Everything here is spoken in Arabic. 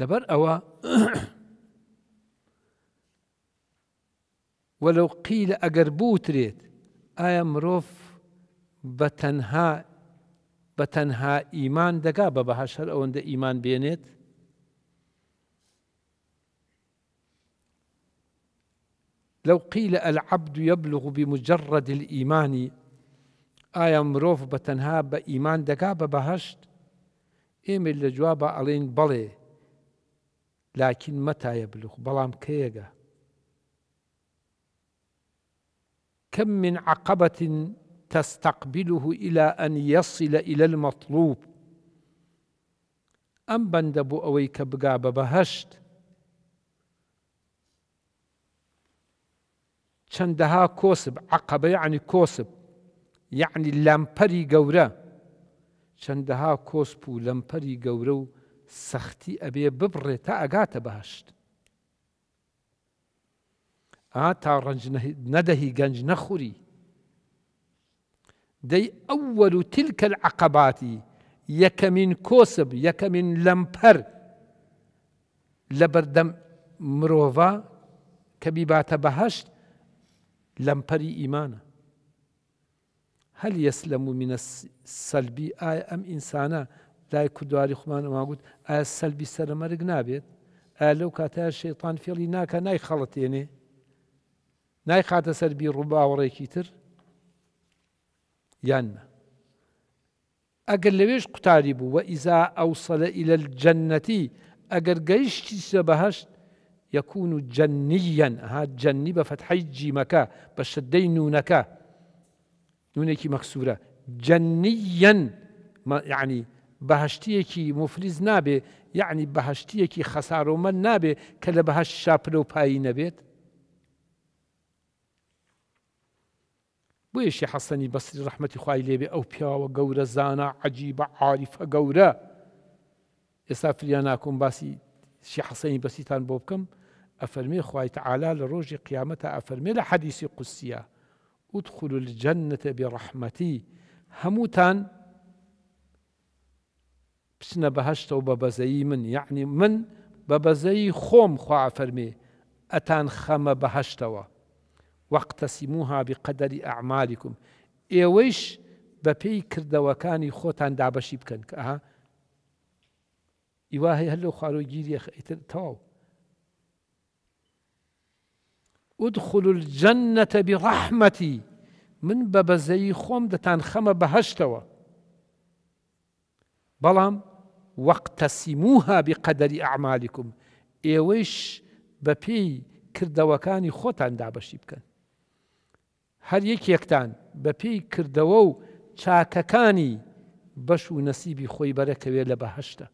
لبر ئەوە ولو قيل أجر بوتريت ئایا مروف بتنها بتنها إيمان تەنها ببهاشر أو عند إيمان بينت لو قيل العبد يبلغ بمجرد الإيمان آية مروف بتنها بإيمان دقا ببهشت إيمي الجواب علين بلي لكن متى يبلغ بلام كيغا كم من عقبة تستقبله إلى أن يصل إلى المطلوب أم بندبو أويك بقاب بهشت شندها كوسب عقبة يعني كوسب يعني یعنی قورا شندها كوسبو کۆسپ قورو سختی ئەبێ ببڕێ تا ئەگاتە بەهشت ئا تا ڕنج نەدەهی گەنج نەخوری دەی ئەوەل و تلکە عقباتی یەکەمین کۆسب یەکەمین لەمپەر لە بەردەم مرۆڤ کە بیباتە بەهشت لەمپەری ئیمانە هەل یەسلەم و منە سەلبی ئایا ئەم ئینسانە دای کوردواری خمانەوە گوت ئایا سەلبی سەرمەرگ نابێت ئا لەو کاتای شەیتان فێڵی ناکە نای خەڵەتێنێ نای خاتە سەربی ڕووباوەڕێکی تر یانمە ئەگەر اگر قوتاری بوو بو و ازا اوصل الى الجنتی اگر گیش چیز بەهشت يكون جنيا ها جني بفتح جيمك بشدي نونك نونك مكسورة جنيا ما يعني بەهشتەیەکی مفلیز نابێ یعنی بەهشتەیەکی خەسارۆمە نابێ کە لە بەهشت شاپلە و پایی نەبێت بۆیشی حەسەنی بەسری ڕحمەتی خوای لێبێ ئەو پیاوە گەورە زانە عجی بە عاریفە گەورە ئێستا فریان ناکۆم باسی شی حەسەنی بەسیتان بۆ بکەم ئەفەرمێ خوای تعالا لە ڕۆژی قیامەتە ئەفەرمێ لە حەدیسی قوسیە ئودخل الجنة بڕەحمەتی هەمووتان کچنە بهشت و بە من یعنی يعني من بە بەزەی خۆم خوا فەرمێ ئەتان خەمە بەهشتەوە وەقتەسیموها بقەدەری ئەعمالیکم ئێوەیش بە پێی کردەوەکانی خۆتان دابەشی بکەن کە ئەها ئیوا هەیە هلو خارو خوارۆ خ... خەیتر تەواو ادخلوا الجنة برحمتي من بە بەزەی خۆم دەتان خەمە بلام وەقتەسیموها بقەدەری ئەعمالیکم ئێوەش بە پێی کردەوەکانی خۆتان دابەشی بکەن هەر یەکێکتان بە پێی کردەوە و چاکەکانی بەش و نەسیبی خۆی بەرەکەوێت لە بەهشتە